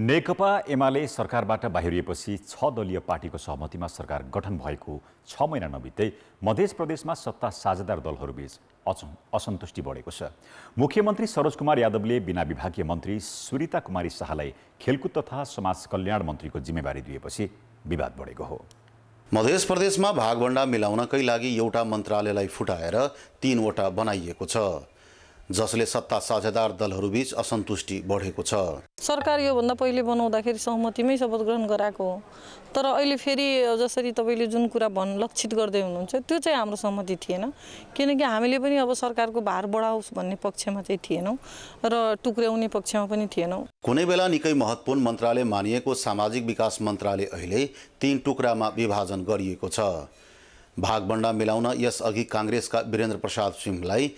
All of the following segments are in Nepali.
नेकपा एमाले सरकारबाट बाहिरिएपछि छ दलीय पार्टीको सहमतिमा सरकार गठन भएको छ महिना नबित्दै मध्य प्रदेशमा सत्ता साझेदार दलहरूबीच अच असन्तुष्टि बढेको छ मुख्यमन्त्री सरोज कुमार यादवले बिना विभागीय मन्त्री सुरिता कुमारी शाहलाई खेलकुद तथा समाज कल्याण मन्त्रीको जिम्मेवारी दिएपछि विवाद बढेको हो मध्य प्रदेशमा भागभण्डा मिलाउनकै लागि एउटा मन्त्रालयलाई फुटाएर तिनवटा बनाइएको छ जसले सत्ता साझेदार दलहरूबीच असन्तुष्टि बढेको छ सरकार योभन्दा पहिले बनाउँदाखेरि सहमतिमै शपथ ग्रहण गराएको हो तर अहिले फेरि जसरी तपाईँले जुन कुरा भन् लक्षित गर्दै हुनुहुन्छ त्यो चाहिँ हाम्रो सहमति थिएन किनकि हामीले पनि अब सरकारको भार बढाओस् भन्ने पक्षमा चाहिँ थिएनौँ र टुक्र्याउने पक्षमा पनि थिएनौँ कुनै बेला निकै महत्त्वपूर्ण मन्त्रालय मानिएको सामाजिक विकास मन्त्रालय अहिले तिन टुक्रामा विभाजन गरिएको छ भागभण्डा मिलाउन यसअघि काङ्ग्रेसका वीरेन्द्र प्रसाद सिंहलाई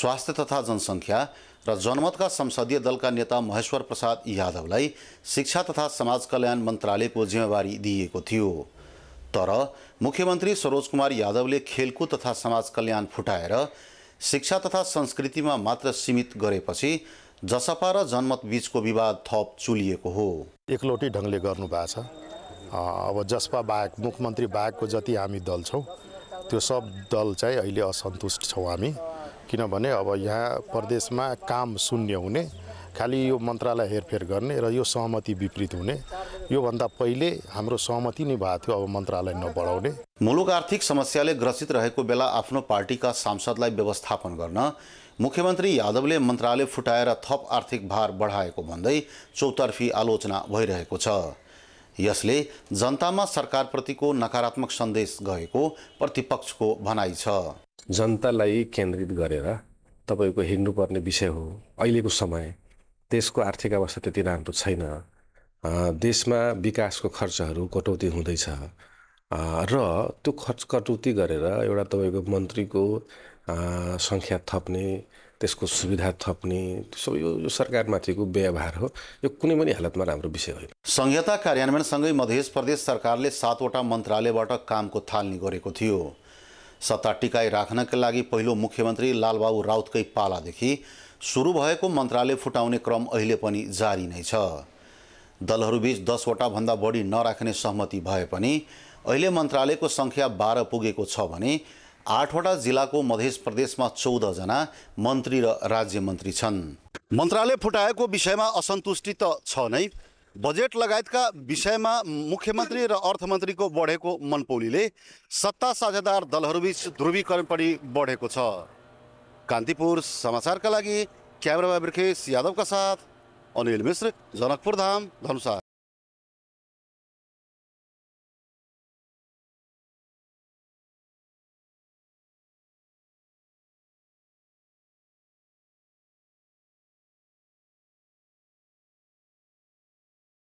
स्वास्थ्य तथा जनसङ्ख्या र जनमतका संसदीय दलका नेता महेश्वर प्रसाद यादवलाई शिक्षा तथा समाज कल्याण मन्त्रालयको जिम्मेवारी दिइएको थियो तर मुख्यमन्त्री सरोज कुमार यादवले खेलकुद तथा समाज कल्याण फुटाएर शिक्षा तथा संस्कृतिमा मात्र सीमित गरेपछि जसपा र जनमत बिचको विवाद थप चुलिएको हो एकलोटी ढङ्गले गर्नु छ अब जसपा बाहेक मुख्यमन्त्री बाहेकको जति हामी दल छौँ त्यो सब दल चाहिँ अहिले असन्तुष्ट छौँ हामी किनभने अब यहाँ प्रदेशमा काम शून्य हुने खालि यो मन्त्रालय हेरफेर गर्ने र यो सहमति विपरीत हुने योभन्दा पहिले हाम्रो सहमति नै भएको थियो अब मन्त्रालय नबढाउने मुलुक आर्थिक समस्याले ग्रसित रहेको बेला आफ्नो पार्टीका सांसदलाई व्यवस्थापन गर्न मुख्यमन्त्री यादवले मन्त्रालय फुटाएर थप आर्थिक भार बढाएको भन्दै चौतर्फी आलोचना भइरहेको छ यसले जनतामा सरकारप्रतिको नकारात्मक सन्देश गएको प्रतिपक्षको भनाइ छ जनतालाई केन्द्रित गरेर तपाईँको हिँड्नुपर्ने विषय हो अहिलेको समय देशको आर्थिक अवस्था त्यति राम्रो छैन देशमा विकासको खर्चहरू कटौती हुँदैछ र त्यो खर्च कटौती गरेर एउटा तपाईँको मन्त्रीको सङ्ख्या थप्ने त्यसको सुविधा थप्ने सबै यो सरकारमाथिको व्यवहार हो यो कुनै पनि हालतमा राम्रो विषय होइन संहिता कार्यान्वयनसँगै मध्य प्रदेश सरकारले सातवटा मन्त्रालयबाट कामको थालनी गरेको थियो सत्ता टिकाइ राख्नका लागि पहिलो मुख्यमन्त्री लालबाबु राउतकै पालादेखि सुरु भएको मन्त्रालय फुटाउने क्रम अहिले पनि जारी नै छ दलहरूबीच दसवटा भन्दा बढी नराख्ने सहमति भए पनि अहिले मन्त्रालयको सङ्ख्या बाह्र पुगेको छ भने आठवटा जिल्लाको मध्य प्रदेशमा चौधजना मन्त्री र राज्य मन्त्री छन् मन्त्रालय फुटाएको विषयमा असन्तुष्टि त छ नै बजेट लगायतका विषयमा मुख्यमन्त्री र अर्थमन्त्रीको बढेको मनपौलीले सत्ता साझेदार दलहरूबीच ध्रुवीकरण पनि बढेको छ कान्तिपुर समाचारका लागि क्यामेरामा ब्रिखेश यादवका साथ अनिल मिश्र जनकपुर धाम धनुषा